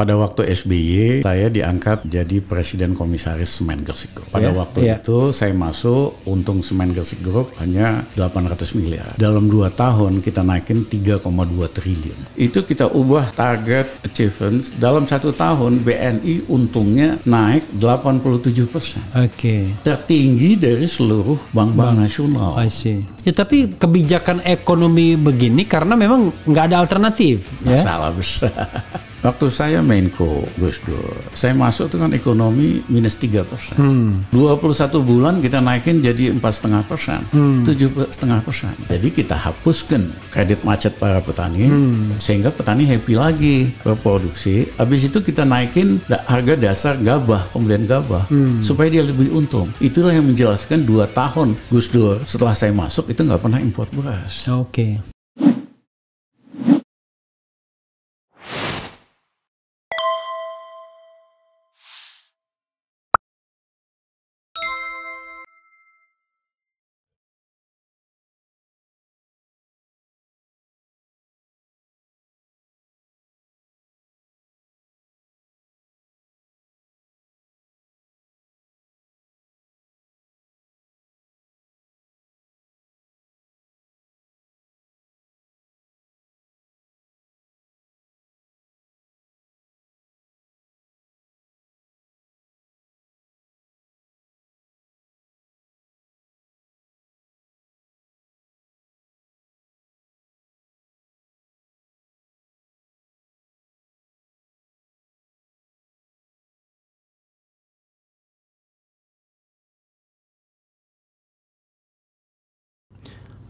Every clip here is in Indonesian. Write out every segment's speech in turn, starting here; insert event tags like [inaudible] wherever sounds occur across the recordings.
Pada waktu SBY, saya diangkat jadi presiden komisaris Semen Gresik Group. Pada yeah, waktu yeah. itu, saya masuk untung Semen Gresik Group hanya 800 miliar. Dalam 2 tahun, kita naikin 3,2 triliun. Itu kita ubah target achievements. Dalam satu tahun, BNI untungnya naik 87 persen. Oke. Okay. Tertinggi dari seluruh bank-bank nasional. I see. Ya, tapi kebijakan ekonomi begini karena memang nggak ada alternatif. Ya? Masalah yeah? besar. [laughs] Waktu saya Menko Gus Dur, saya masuk itu kan ekonomi minus 3 persen. Hmm. 21 bulan kita naikin jadi 4,5 persen, hmm. 7,5 persen. Jadi kita hapuskan kredit macet para petani, hmm. sehingga petani happy lagi berproduksi. Habis itu kita naikin harga dasar gabah, pembelian gabah, hmm. supaya dia lebih untung. Itulah yang menjelaskan 2 tahun Gus Dur setelah saya masuk itu nggak pernah import beras. Oke. Okay.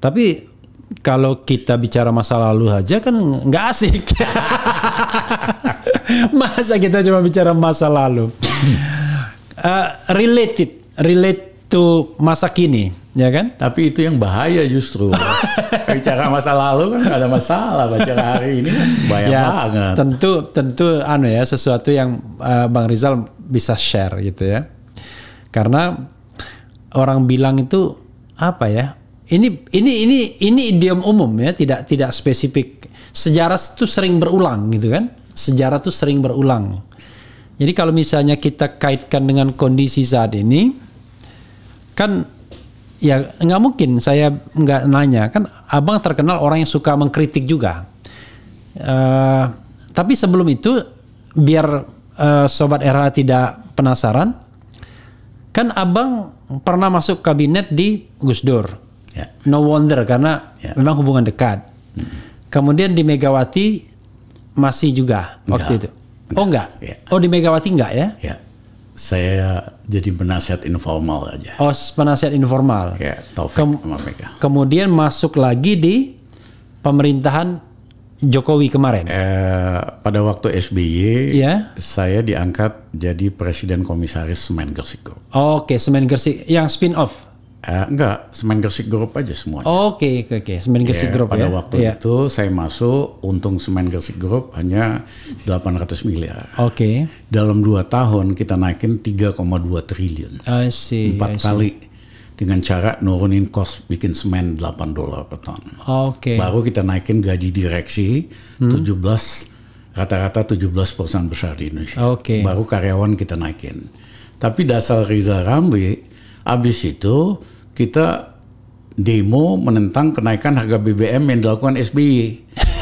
Tapi kalau kita bicara masa lalu aja kan nggak asik. [laughs] Masa kita cuma bicara masa lalu. uh, related, relate to masa kini, ya kan? Tapi itu yang bahaya justru. [laughs] bicara masa lalu kan nggak ada masalah, bicara hari ini kan bahaya ya, banget. Tentu, tentu anu ya sesuatu yang uh, Bang Rizal bisa share gitu ya. Karena orang bilang itu apa ya? ini ini ini ini idiom umum ya, tidak tidak spesifik. Sejarah itu sering berulang gitu kan? Sejarah itu sering berulang. Jadi kalau misalnya kita kaitkan dengan kondisi saat ini, kan ya nggak mungkin saya nggak nanya kan abang terkenal orang yang suka mengkritik juga. Uh, tapi sebelum itu biar uh, sobat era tidak penasaran, kan abang pernah masuk kabinet di Gus Dur Yeah. No wonder karena yeah. memang hubungan dekat. Hmm. Kemudian di Megawati masih juga enggak. waktu itu. Enggak. Oh enggak. Yeah. Oh di Megawati enggak ya? Yeah. Saya jadi penasihat informal aja. Oh penasihat informal. yeah, Kem sama Mega. Kemudian masuk lagi di pemerintahan Jokowi kemarin? Eh, pada waktu SBY, yeah. saya diangkat jadi presiden komisaris Semen Gersik. Oke, okay. Semen Gersik yang spin off. Uh, enggak, semen gresik Group aja semuanya. Oke, okay, oke, okay, semen gresik yeah, grup pada ya. Pada waktu yeah. itu saya masuk, untung semen gresik Group hanya 800 miliar. Oke. Okay. Dalam 2 tahun kita naikin 3,2 triliun. I see. 4 I see. kali dengan cara nurunin kos bikin semen 8 dolar per ton. Oke. Okay. Baru kita naikin gaji direksi hmm. 17 rata-rata 17 perusahaan besar di Indonesia. Oke. Okay. Baru karyawan kita naikin. Tapi dasar Riza Ramli Habis itu kita demo menentang kenaikan harga BBM yang dilakukan SBY.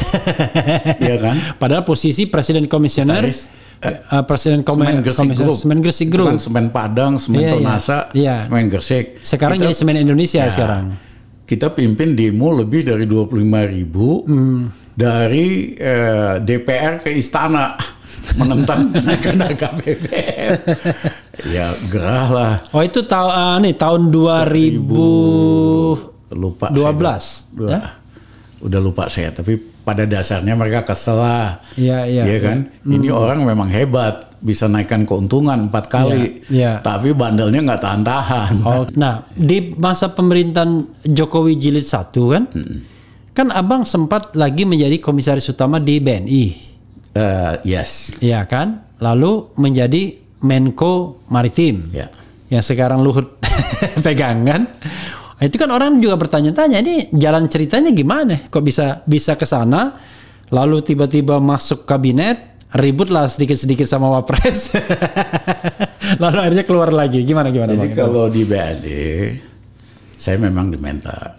[laughs] Iya kan? Padahal posisi presiden komisioner uh, presiden komen, semen Gresik komisioner, Group. Group. Kan semen Padang, semen yeah, iya. Tonasa, yeah. semen Gresik. Sekarang jadi semen Indonesia ya, sekarang. Kita pimpin demo lebih dari 25 ribu hmm. dari uh, eh, DPR ke istana menentang kenaikan harga BBM. ya gerah lah. Oh itu tahun uh, ah, nih tahun 2000 lupa 12. ya? Udah lupa saya tapi pada dasarnya mereka kesel lah. Iya iya. Iya kan? Ya. Ini orang memang hebat bisa naikkan keuntungan empat iya, kali, Iya. ya. tapi bandelnya nggak tahan-tahan. Oh, nah, di masa pemerintahan Jokowi jilid satu kan, hmm. kan abang sempat lagi menjadi komisaris utama di BNI. Uh, yes. Ya kan? Lalu menjadi Menko Maritim. Ya. Yang sekarang Luhut [laughs] pegang kan? Itu kan orang juga bertanya-tanya ini jalan ceritanya gimana? Kok bisa bisa ke sana? Lalu tiba-tiba masuk kabinet, ributlah sedikit-sedikit sama Wapres. [laughs] Lalu akhirnya keluar lagi. Gimana gimana? Jadi kalau di BAD saya memang diminta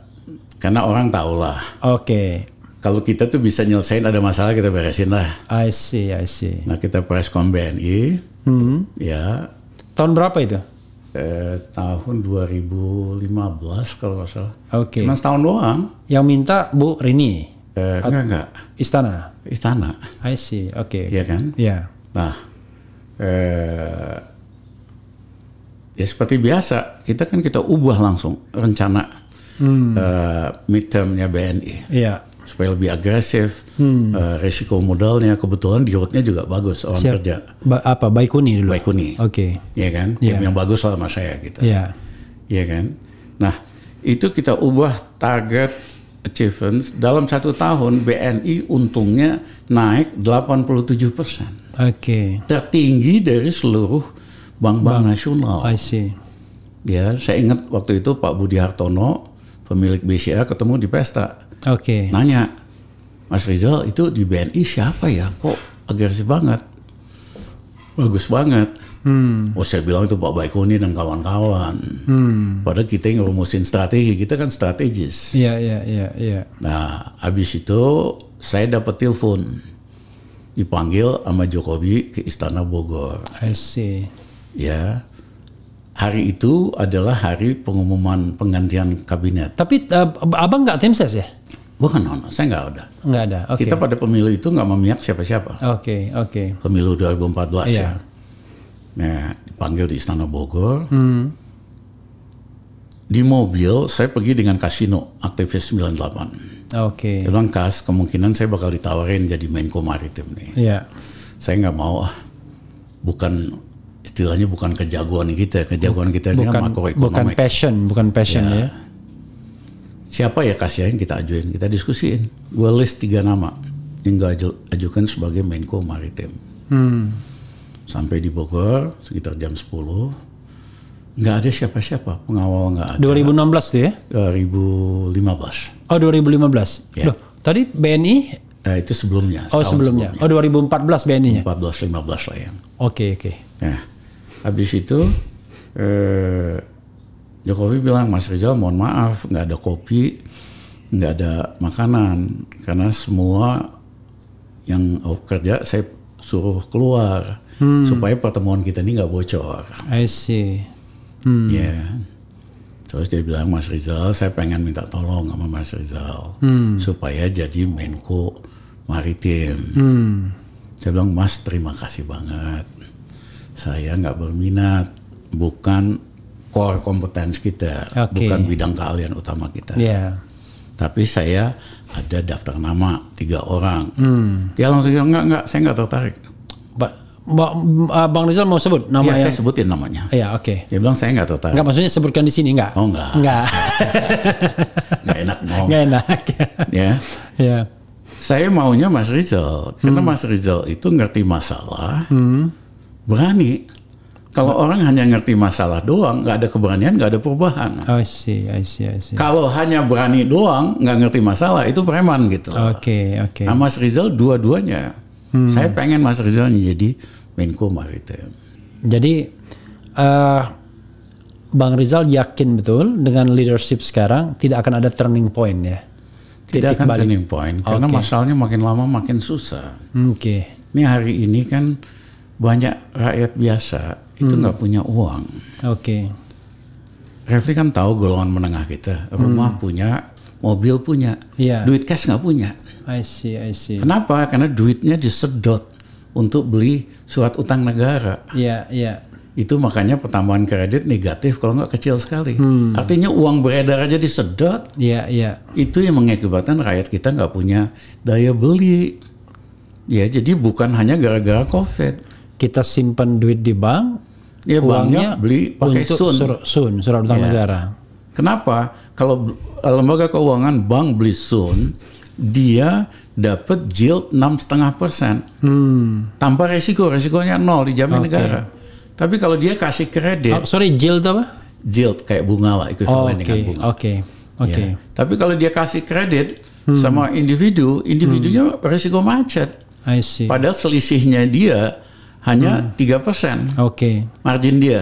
karena orang tahulah. Oke. Okay kalau kita tuh bisa nyelesain ada masalah kita beresin lah. I see, I see. Nah kita press presscon BNI, hmm. ya. Tahun berapa itu? Eh, tahun 2015 kalau nggak salah. Oke. Okay. Cuma setahun doang. Yang minta Bu Rini? Eh, enggak, enggak. Istana? Istana. I see, oke. Okay. Iya kan? Iya. Yeah. Nah, eh, ya seperti biasa, kita kan kita ubah langsung rencana hmm. eh, midtermnya BNI. Iya. Yeah supaya lebih agresif hmm. uh, resiko modalnya kebetulan di roadnya juga bagus orang Siap. kerja ba apa Baikuni dulu Baikuni oke okay. ya kan yeah. tim yang bagus lah sama saya gitu ya yeah. ya kan nah itu kita ubah target achievements dalam satu tahun BNI untungnya naik 87 persen. Oke. Okay. Tertinggi dari seluruh bank-bank nasional. I see. Ya, saya ingat waktu itu Pak Budi Hartono, pemilik BCA ketemu di pesta. Oke. Okay. Nanya, Mas Rizal itu di BNI siapa ya? Kok agresif banget? Bagus banget. Hmm. Oh saya bilang itu Pak Baikuni dan kawan-kawan. Hmm. Padahal kita yang ngerumusin strategi, kita kan strategis. Iya, iya, iya. Ya. Nah, habis itu saya dapat telepon. Dipanggil sama Jokowi ke Istana Bogor. I see. Ya, hari itu adalah hari pengumuman penggantian kabinet. Tapi uh, abang nggak tim ses ya? Bukan, no, no. saya nggak ada. Nggak ada. Okay. Kita pada pemilu itu nggak memihak siapa-siapa. Oke, okay, oke. Okay, Pemilu 2014 yeah. ya. Nah, dipanggil di Istana Bogor. Hmm. Di mobil saya pergi dengan Kasino, aktivis 98. Oke. Okay. Dia Kas, kemungkinan saya bakal ditawarin jadi Menko Maritim nih. Iya. Yeah. Saya nggak mau ah. Bukan istilahnya bukan kejagoan kita, kejagoan kita bukan, ini kan Bukan passion, bukan passion ya. ya. Siapa ya kasihan kita ajuin, kita diskusiin. Gue list tiga nama yang gue aj ajukan sebagai Menko Maritim. Hmm. Sampai di Bogor sekitar jam 10 nggak ada siapa-siapa pengawal nggak ada. 2016 tuh ya? 2015. Oh 2015. Ya. Loh, tadi BNI Eh, itu sebelumnya. Oh, sebelumnya. sebelumnya. Oh, 2014 BNI-nya. 14 15 lah ya. Oke, okay, oke. Okay. Ya. Nah, habis itu eh, Jokowi bilang Mas Rizal mohon maaf nggak ada kopi nggak ada makanan karena semua yang kerja saya suruh keluar hmm. supaya pertemuan kita ini nggak bocor. I see. Hmm. Ya. Yeah. Terus dia bilang Mas Rizal, saya pengen minta tolong sama Mas Rizal hmm. supaya jadi Menko Maritim. Hmm. Saya bilang Mas terima kasih banget saya nggak berminat bukan core kompetensi kita okay. bukan bidang keahlian utama kita yeah. tapi saya ada daftar nama tiga orang hmm. dia langsung bilang nggak nggak saya nggak tertarik ba eh, Bang Rizal mau sebut nama iya, ya, saya sebutin namanya. Iya, oke. Okay. Dia bilang saya nggak tertarik. Nggak maksudnya sebutkan di sini nggak? Oh nggak. Nggak. [laughs] nggak enak ngomong. Nggak enak. ya. Ya. Saya maunya Mas Rizal, karena hmm. Mas Rizal itu ngerti masalah, hmm berani. Kalau oh. orang hanya ngerti masalah doang, nggak ada keberanian, nggak ada perubahan. I see, I see, I see. Kalau hanya berani doang, nggak ngerti masalah, itu preman gitu. Oke, okay, oke. Okay. Nah, Mas Rizal dua-duanya. Hmm. Saya pengen Mas Rizal jadi Menko Maritim. Jadi, uh, Bang Rizal yakin betul dengan leadership sekarang tidak akan ada turning point ya? Tidak akan balik. turning point, karena okay. masalahnya makin lama makin susah. Hmm, oke. Okay. Ini hari ini kan banyak rakyat biasa itu hmm. nggak hmm. punya uang. Oke. Okay. Refli kan tahu golongan menengah kita, rumah hmm. punya, mobil punya, yeah. duit cash nggak punya. I see, I see. Kenapa? Karena duitnya disedot untuk beli surat utang negara. Iya, yeah, iya. Yeah. Itu makanya pertambahan kredit negatif kalau nggak kecil sekali. Hmm. Artinya uang beredar aja disedot. Iya, yeah, iya. Yeah. Itu yang mengakibatkan rakyat kita nggak punya daya beli. Ya, jadi bukan hanya gara-gara COVID kita simpan duit di bank, ya, uangnya beli pakai untuk sun. Sur, sun surat utang ya. negara. Kenapa? Kalau lembaga keuangan bank beli sun, dia dapat yield enam setengah persen hmm. tanpa resiko, resikonya nol dijamin okay. negara. Tapi kalau dia kasih kredit, oh, sorry yield apa? Yield kayak bunga lah, itu oh, okay. dengan bunga. Oke, okay. Iya. oke. Okay. Ya. Tapi kalau dia kasih kredit hmm. sama individu, individunya hmm. resiko macet. I see. Padahal selisihnya dia hanya hmm. tiga hmm. persen. Oke. Okay. Margin dia,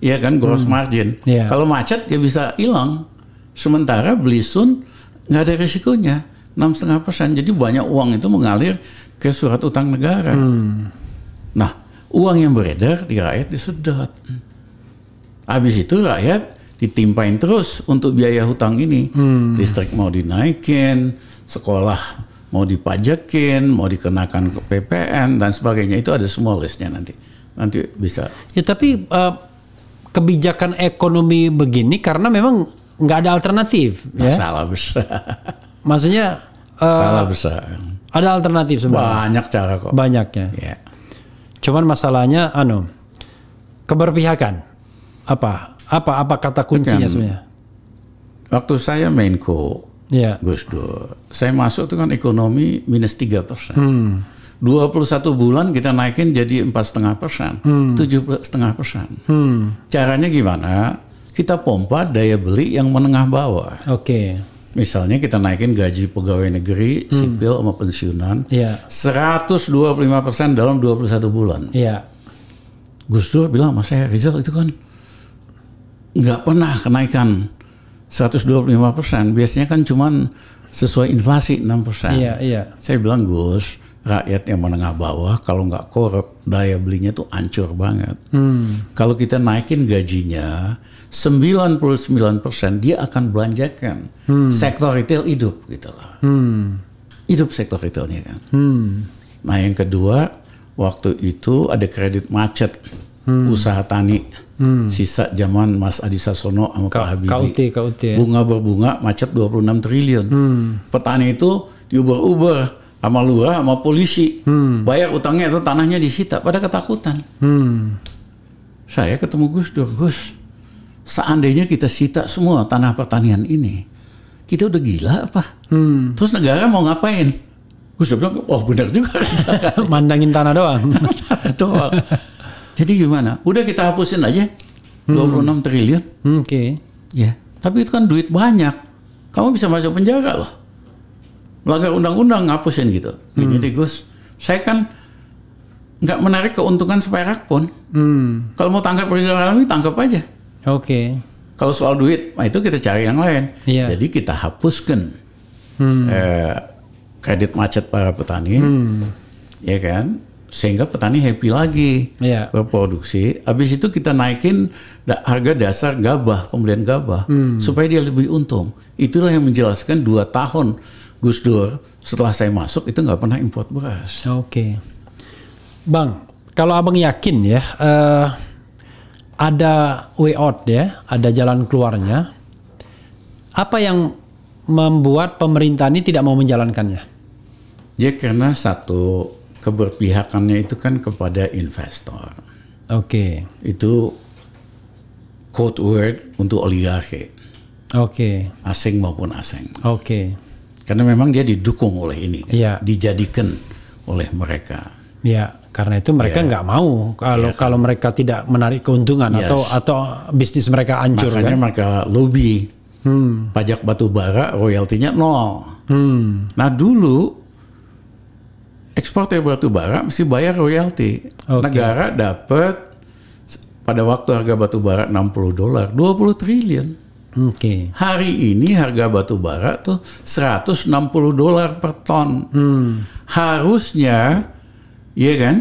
ya kan gross hmm. margin. Yeah. Kalau macet dia bisa hilang. Sementara beli sun nggak ada risikonya enam setengah persen. Jadi banyak uang itu mengalir ke surat utang negara. Hmm. Nah, uang yang beredar di rakyat disedot. Habis itu rakyat ditimpain terus untuk biaya hutang ini. Hmm. Listrik mau dinaikin, sekolah mau dipajakin, mau dikenakan ke PPN dan sebagainya itu ada semua listnya nanti. Nanti bisa. Ya tapi uh, kebijakan ekonomi begini karena memang nggak ada alternatif. Masalah ya? besar. [laughs] Maksudnya. Uh, Salah besar. Ada alternatif sebenarnya. Banyak cara kok. Banyaknya. Ya. Cuman masalahnya, anu, keberpihakan. Apa? Apa? Apa kata kuncinya Bukan. sebenarnya? Waktu saya Menko yeah. Gus Dur. Saya masuk itu kan ekonomi minus 3 persen. Hmm. 21 bulan kita naikin jadi empat setengah persen, hmm. tujuh setengah persen. Hmm. Caranya gimana? Kita pompa daya beli yang menengah bawah. Oke. Okay. Misalnya kita naikin gaji pegawai negeri, hmm. sipil sama pensiunan, yeah. Ya. 125 persen dalam 21 bulan. Yeah. Gus Dur bilang sama saya, Rizal itu kan nggak pernah kenaikan 125 persen biasanya kan cuma sesuai inflasi 6 persen. Iya, iya. Saya bilang Gus, rakyat yang menengah bawah kalau nggak korup daya belinya tuh ancur banget. Hmm. Kalau kita naikin gajinya 99% persen dia akan belanjakan hmm. sektor retail hidup gitu lah. Hmm. Hidup sektor retailnya kan. Hmm. Nah yang kedua waktu itu ada kredit macet hmm. usaha tani hmm. sisa zaman Mas Adi Sasono sama Ka Pak Habibie Kauti, Kauti, ya. bunga berbunga macet 26 triliun hmm. petani itu diubah-ubah sama lurah sama polisi hmm. bayar utangnya itu tanahnya disita pada ketakutan hmm. saya ketemu Gus Dur Gus seandainya kita sita semua tanah pertanian ini kita udah gila apa hmm. terus negara mau ngapain Gus Dur bilang oh benar juga [laughs] mandangin tanah doang [laughs] tanah doang jadi gimana? Udah kita hapusin aja hmm. 26 triliun. Hmm, oke. Okay. Ya, tapi itu kan duit banyak. Kamu bisa masuk penjara loh. Melanggar undang-undang ngapusin gitu. Ya, hmm. Jadi Gus, saya kan nggak menarik keuntungan seperak pun. Hmm. Kalau mau tangkap presiden alami tangkap aja. Oke. Okay. Kalau soal duit, nah itu kita cari yang lain. Yeah. Jadi kita hapuskan hmm. eh, kredit macet para petani, hmm. ya kan? sehingga petani happy lagi yeah. Iya. berproduksi. Habis itu kita naikin da harga dasar gabah, pembelian gabah hmm. supaya dia lebih untung. Itulah yang menjelaskan dua tahun Gus Dur setelah saya masuk itu nggak pernah import beras. Oke, okay. Bang, kalau abang yakin ya uh, ada way out ya, ada jalan keluarnya. Apa yang membuat pemerintah ini tidak mau menjalankannya? Ya karena satu keberpihakannya itu kan kepada investor. Oke. Okay. Itu code word untuk oligarki. Oke. Okay. Asing maupun asing. Oke. Okay. Karena memang dia didukung oleh ini, kan? Iya. yeah. dijadikan oleh mereka. Ya, yeah. karena itu mereka iya. nggak yeah. mau kalau yeah. kalau mereka tidak menarik keuntungan yes. atau atau bisnis mereka hancur. Makanya kan? mereka lobby hmm. pajak batu bara royaltinya nol. Hmm. Nah dulu eksportir batu bara mesti bayar royalti. Okay. Negara dapat pada waktu harga batu bara 60 dolar, 20 triliun. Okay. Hari ini harga batu bara tuh 160 dolar per ton. Hmm. Harusnya, iya kan,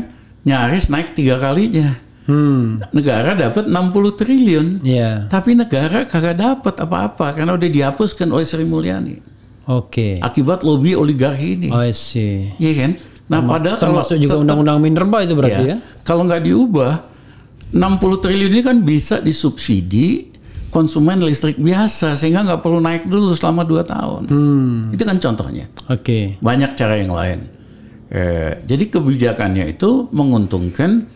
nyaris naik tiga kalinya. Hmm. Negara dapat 60 triliun. Yeah. Tapi negara kagak dapat apa-apa karena udah dihapuskan oleh Sri Mulyani. Oke. Okay. Akibat lobby oligarki ini. Oh, Iya kan? Nah, Terma padahal termasuk kalau juga undang-undang minerba itu berarti ya. ya? Kalau nggak diubah, 60 triliun ini kan bisa disubsidi konsumen listrik biasa sehingga nggak perlu naik dulu selama 2 tahun. Hmm. Itu kan contohnya. Oke. Okay. Banyak cara yang lain. Eh, jadi kebijakannya itu menguntungkan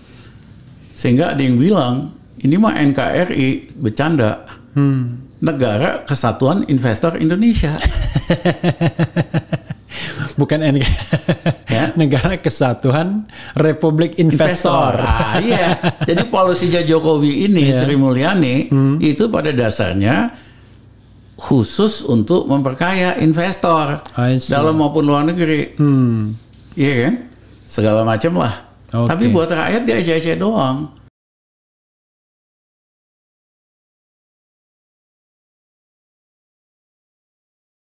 sehingga ada yang bilang ini mah NKRI bercanda. Hmm. Negara Kesatuan Investor Indonesia. [laughs] bukan NK. [laughs] Ya? Negara Kesatuan Republik Investor. Investor. Ah, iya. [laughs] Jadi polisinya Jokowi ini yeah. Sri Mulyani hmm. itu pada dasarnya khusus untuk memperkaya investor dalam maupun luar negeri. Hmm. Iya kan? Segala macam lah. Okay. Tapi buat rakyat dia ece doang.